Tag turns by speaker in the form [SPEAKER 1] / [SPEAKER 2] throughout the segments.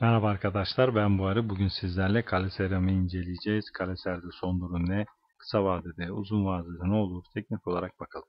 [SPEAKER 1] Merhaba arkadaşlar ben Buhari. Bugün sizlerle Kaleser'imi inceleyeceğiz. Kaleser'de son durum ne? Kısa vadede, uzun vadede ne olur? Teknik olarak bakalım.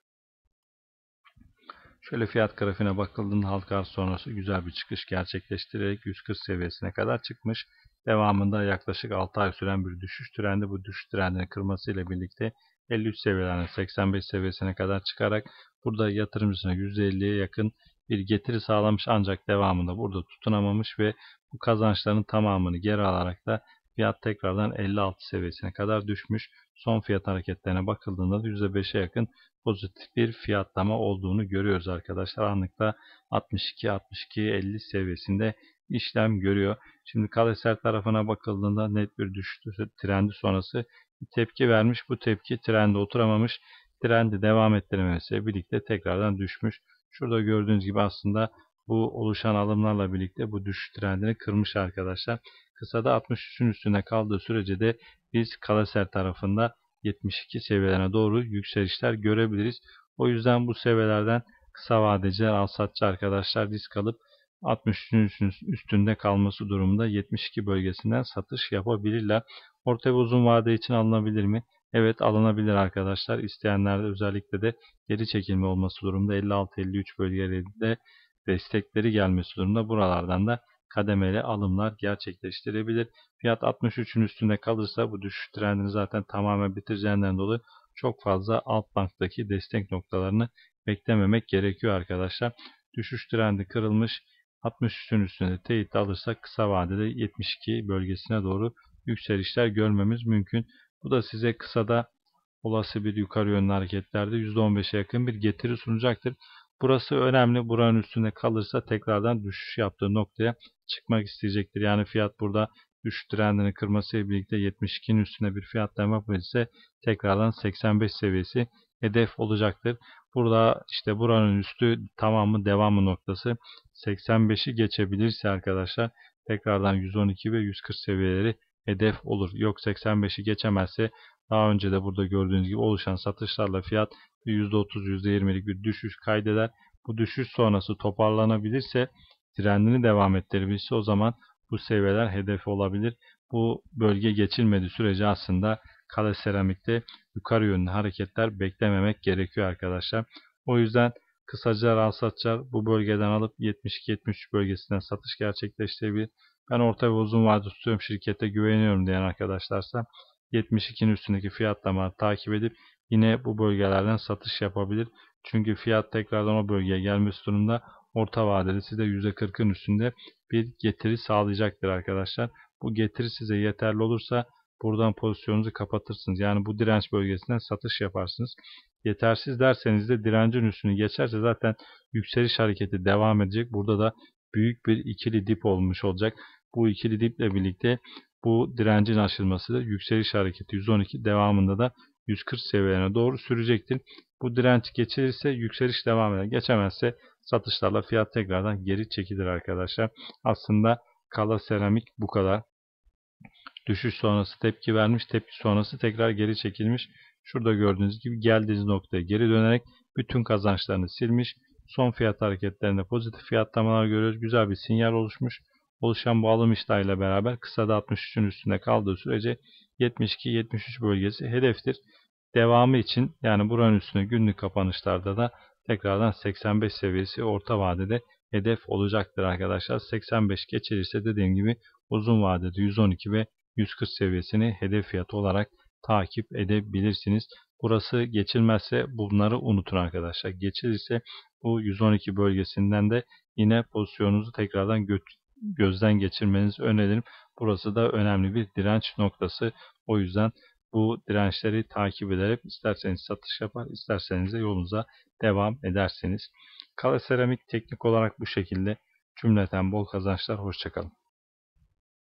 [SPEAKER 1] Şöyle fiyat grafiğine bakıldığında halk arz sonrası güzel bir çıkış gerçekleştirerek 140 seviyesine kadar çıkmış. Devamında yaklaşık 6 ay süren bir düşüş trendi bu düşüş trendini ile birlikte 53 seviyelerine 85 seviyesine kadar çıkarak burada yatırımcısına %50'ye yakın bir getiri sağlamış ancak devamında burada tutunamamış ve bu kazançların tamamını geri alarak da fiyat tekrardan 56 seviyesine kadar düşmüş. Son fiyat hareketlerine bakıldığında %5'e yakın pozitif bir fiyatlama olduğunu görüyoruz arkadaşlar. Anlıkta 62-62-50 seviyesinde işlem görüyor. Şimdi Kaleser tarafına bakıldığında net bir düşüş trendi sonrası bir tepki vermiş. Bu tepki trende oturamamış. Trendi devam ettirmemesiyle birlikte tekrardan düşmüş. Şurada gördüğünüz gibi aslında bu oluşan alımlarla birlikte bu düşüş trendini kırmış arkadaşlar. Kısada 63'ün üstüne kaldığı sürece de biz Kalaser tarafında 72 seviyelerine doğru yükselişler görebiliriz. O yüzden bu seviyelerden kısa vadeciler alsatçı arkadaşlar risk alıp 63'ün üstünde kalması durumunda 72 bölgesinden satış yapabilirler. Orta ve uzun vade için alınabilir mi? Evet alınabilir arkadaşlar. İsteyenler de özellikle de geri çekilme olması durumda 56-53 bölgelerinde destekleri gelmesi durumunda buralardan da kademeli alımlar gerçekleştirebilir. Fiyat 63'ün üstünde kalırsa bu düşüş trendini zaten tamamen bitireceğinden dolayı çok fazla alt banktaki destek noktalarını beklememek gerekiyor arkadaşlar. Düşüş trendi kırılmış 63'ün üstünde teyit alırsa kısa vadede 72 bölgesine doğru yükselişler görmemiz mümkün. Bu da size kısada olası bir yukarı yönlü hareketlerde %15'e yakın bir getiri sunacaktır. Burası önemli. Buranın üstünde kalırsa tekrardan düşüş yaptığı noktaya çıkmak isteyecektir. Yani fiyat burada düşüş trendini kırmasıyla birlikte 72'nin üstüne bir fiyatlama ise tekrardan 85 seviyesi hedef olacaktır. Burada işte buranın üstü tamamı devamı noktası. 85'i geçebilirse arkadaşlar tekrardan 112 ve 140 seviyeleri hedef olur. Yok 85'i geçemezse daha önce de burada gördüğünüz gibi oluşan satışlarla fiyat %30-%20'lik bir düşüş kaydeder. Bu düşüş sonrası toparlanabilirse trendini devam ettirebilirse o zaman bu seviyeler hedef olabilir. Bu bölge geçilmedi sürece aslında kale seramikte yukarı yönlü hareketler beklememek gerekiyor arkadaşlar. O yüzden kısaca rahatsatçılar bu bölgeden alıp 72-73 bölgesinden satış gerçekleştirebilir. Ben orta ve uzun vade tutuyorum şirkete güveniyorum diyen arkadaşlarsa 72'nin üstündeki fiyatlama takip edip yine bu bölgelerden satış yapabilir. Çünkü fiyat tekrardan o bölgeye gelmesi durumda orta vadeli size %40'ın üstünde bir getiri sağlayacaktır arkadaşlar. Bu getiri size yeterli olursa buradan pozisyonunuzu kapatırsınız. Yani bu direnç bölgesinden satış yaparsınız. Yetersiz derseniz de direncin üstünü geçerse zaten yükseliş hareketi devam edecek. Burada da büyük bir ikili dip olmuş olacak. Bu ikili diple birlikte bu direncin aşılması da yükseliş hareketi 112 devamında da 140 seviyelerine doğru sürecektir. Bu direnç geçirirse yükseliş devam eder. Geçemezse satışlarla fiyat tekrardan geri çekilir arkadaşlar. Aslında kala seramik bu kadar. Düşüş sonrası tepki vermiş. Tepki sonrası tekrar geri çekilmiş. Şurada gördüğünüz gibi geldiğiniz noktaya geri dönerek bütün kazançlarını silmiş. Son fiyat hareketlerinde pozitif fiyatlamalar görüyoruz. Güzel bir sinyal oluşmuş. Oluşan bu alım iştahıyla beraber kısada 63'ün üstünde kaldığı sürece 72-73 bölgesi hedeftir. Devamı için yani buranın üstüne günlük kapanışlarda da tekrardan 85 seviyesi orta vadede hedef olacaktır arkadaşlar. 85 geçilirse dediğim gibi uzun vadede 112 ve 140 seviyesini hedef fiyatı olarak takip edebilirsiniz. Burası geçilmezse bunları unutun arkadaşlar. Geçilirse bu 112 bölgesinden de yine pozisyonunuzu tekrardan gö gözden geçirmenizi öneririm. Burası da önemli bir direnç noktası. O yüzden bu dirençleri takip ederek isterseniz satış yapar, isterseniz de yolunuza devam edersiniz. Kale Seramik teknik olarak bu şekilde. Cümleten bol kazançlar, hoşçakalın.